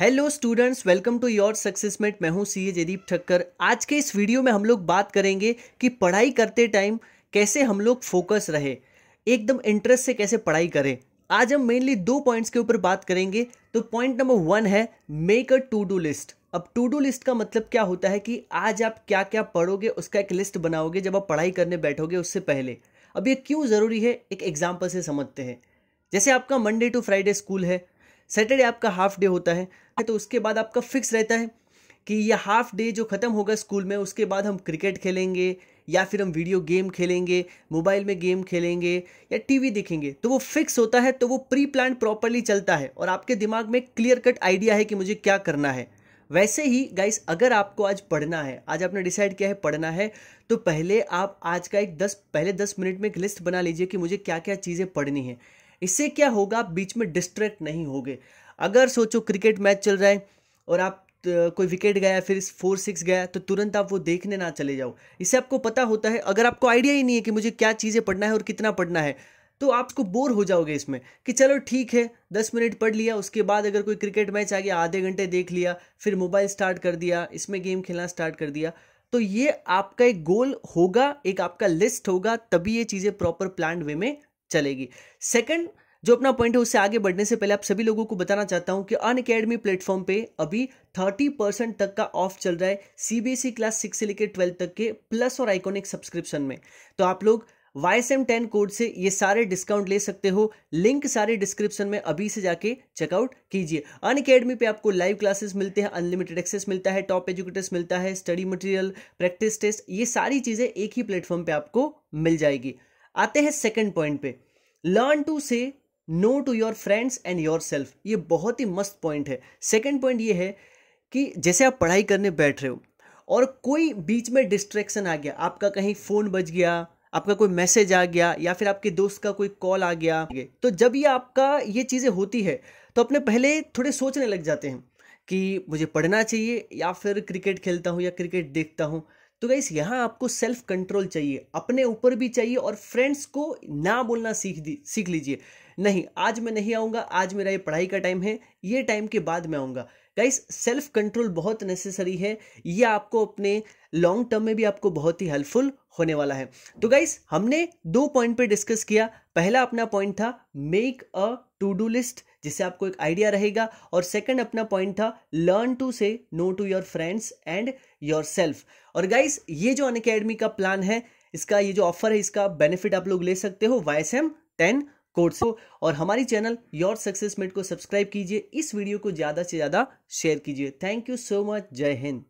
hello students welcome to your success mate मैं हूं ए जयदीप ठक्कर आज के इस वीडियो में हम लोग बात करेंगे कि पढ़ाई करते टाइम कैसे हम लोग फोकस रहे एकदम इंटरेस्ट से कैसे पढ़ाई करें आज हम मेनली दो पॉइंट्स के ऊपर बात करेंगे तो पॉइंट नंबर वन है make a to do list अब टू डू लिस्ट का मतलब क्या होता है कि आज आप क्या क्या पढ़ोगे उसका एक लिस्ट बनाओगे जब आप पढ़ाई करने बैठोगे उससे पहले अब ये क्यों ज़रूरी है एक एग्जाम्पल से समझते हैं जैसे आपका मंडे टू फ्राइडे स्कूल है सैटरडे आपका हाफ डे होता है तो उसके बाद आपका फिक्स रहता है कि यह हाफ डे जो ख़त्म होगा स्कूल में उसके बाद हम क्रिकेट खेलेंगे या फिर हम वीडियो गेम खेलेंगे मोबाइल में गेम खेलेंगे या टीवी देखेंगे तो वो फिक्स होता है तो वो प्री प्लान प्रॉपरली चलता है और आपके दिमाग में क्लियर कट आइडिया है कि मुझे क्या करना है वैसे ही गाइस अगर आपको आज पढ़ना है आज आपने डिसाइड किया है पढ़ना है तो पहले आप आज का एक दस पहले दस मिनट में एक लिस्ट बना लीजिए कि मुझे क्या क्या चीज़ें पढ़नी है इससे क्या होगा आप बीच में डिस्ट्रैक्ट नहीं होगे अगर सोचो क्रिकेट मैच चल रहा है और आप तो कोई विकेट गया फिर फोर सिक्स गया तो तुरंत आप वो देखने ना चले जाओ इससे आपको पता होता है अगर आपको आइडिया ही नहीं है कि मुझे क्या चीज़ें पढ़ना है और कितना पढ़ना है तो आपको बोर हो जाओगे इसमें कि चलो ठीक है दस मिनट पढ़ लिया उसके बाद अगर कोई क्रिकेट मैच आ गया आधे घंटे देख लिया फिर मोबाइल स्टार्ट कर दिया इसमें गेम खेलना स्टार्ट कर दिया तो ये आपका एक गोल होगा एक आपका लिस्ट होगा तभी ये चीज़ें प्रॉपर प्लान वे में चलेगी सेकंड जो अपना पॉइंट है उससे आगे बढ़ने से पहले आप सभी लोगों को बताना चाहता हूं कि अन अकेडमी प्लेटफॉर्म पे अभी 30 परसेंट तक का ऑफ चल रहा है सीबीएसई क्लास सिक्स से लेकर ट्वेल्थ तक के प्लस और आइकॉनिक सब्सक्रिप्शन में तो आप लोग Y S M ten code से ये सारे डिस्काउंट ले सकते हो लिंक सारे डिस्क्रिप्शन में अभी से जाके चेकआउट कीजिए अन अकेडमी पर आपको लाइव क्लासेस मिलते हैं अनलिमिटेड एक्सेस मिलता है टॉप एजुकेटर्स मिलता है स्टडी मटेरियल प्रैक्टिस टेस्ट ये सारी चीज़ें एक ही प्लेटफॉर्म पर आपको मिल जाएगी आते हैं सेकेंड पॉइंट पे learn to say no to your friends and yourself ये बहुत ही मस्त पॉइंट है सेकेंड पॉइंट ये है कि जैसे आप पढ़ाई करने बैठ रहे हो और कोई बीच में डिस्ट्रैक्शन आ गया आपका कहीं फ़ोन बज गया आपका कोई मैसेज आ गया या फिर आपके दोस्त का कोई कॉल आ गया तो जब ये आपका ये चीज़ें होती है तो अपने पहले थोड़े सोचने लग जाते हैं कि मुझे पढ़ना चाहिए या फिर क्रिकेट खेलता हूँ या क्रिकेट देखता हूँ तो गाइस यहाँ आपको सेल्फ कंट्रोल चाहिए अपने ऊपर भी चाहिए और फ्रेंड्स को ना बोलना सीख दी सीख लीजिए नहीं आज मैं नहीं आऊँगा आज मेरा ये पढ़ाई का टाइम है ये टाइम के बाद मैं आऊँगा गाइस सेल्फ कंट्रोल बहुत नेसेसरी है ये आपको अपने लॉन्ग टर्म में भी आपको बहुत ही हेल्पफुल होने वाला है तो गाइस हमने दो पॉइंट पे डिस्कस किया पहला अपना पॉइंट था make a to do list जिससे आपको एक आइडिया रहेगा और सेकंड अपना पॉइंट था learn to say no to your friends and yourself और गाइस ये जो अन अकेडमी का प्लान है इसका ये जो ऑफर है इसका बेनिफिट आप लोग ले सकते हो Y S M ten course और हमारी चैनल योर सक्सेस मेट को सब्सक्राइब कीजिए इस वीडियो को ज़्यादा से ज़्यादा शेयर कीजिए थैंक यू सो मच जय हिंद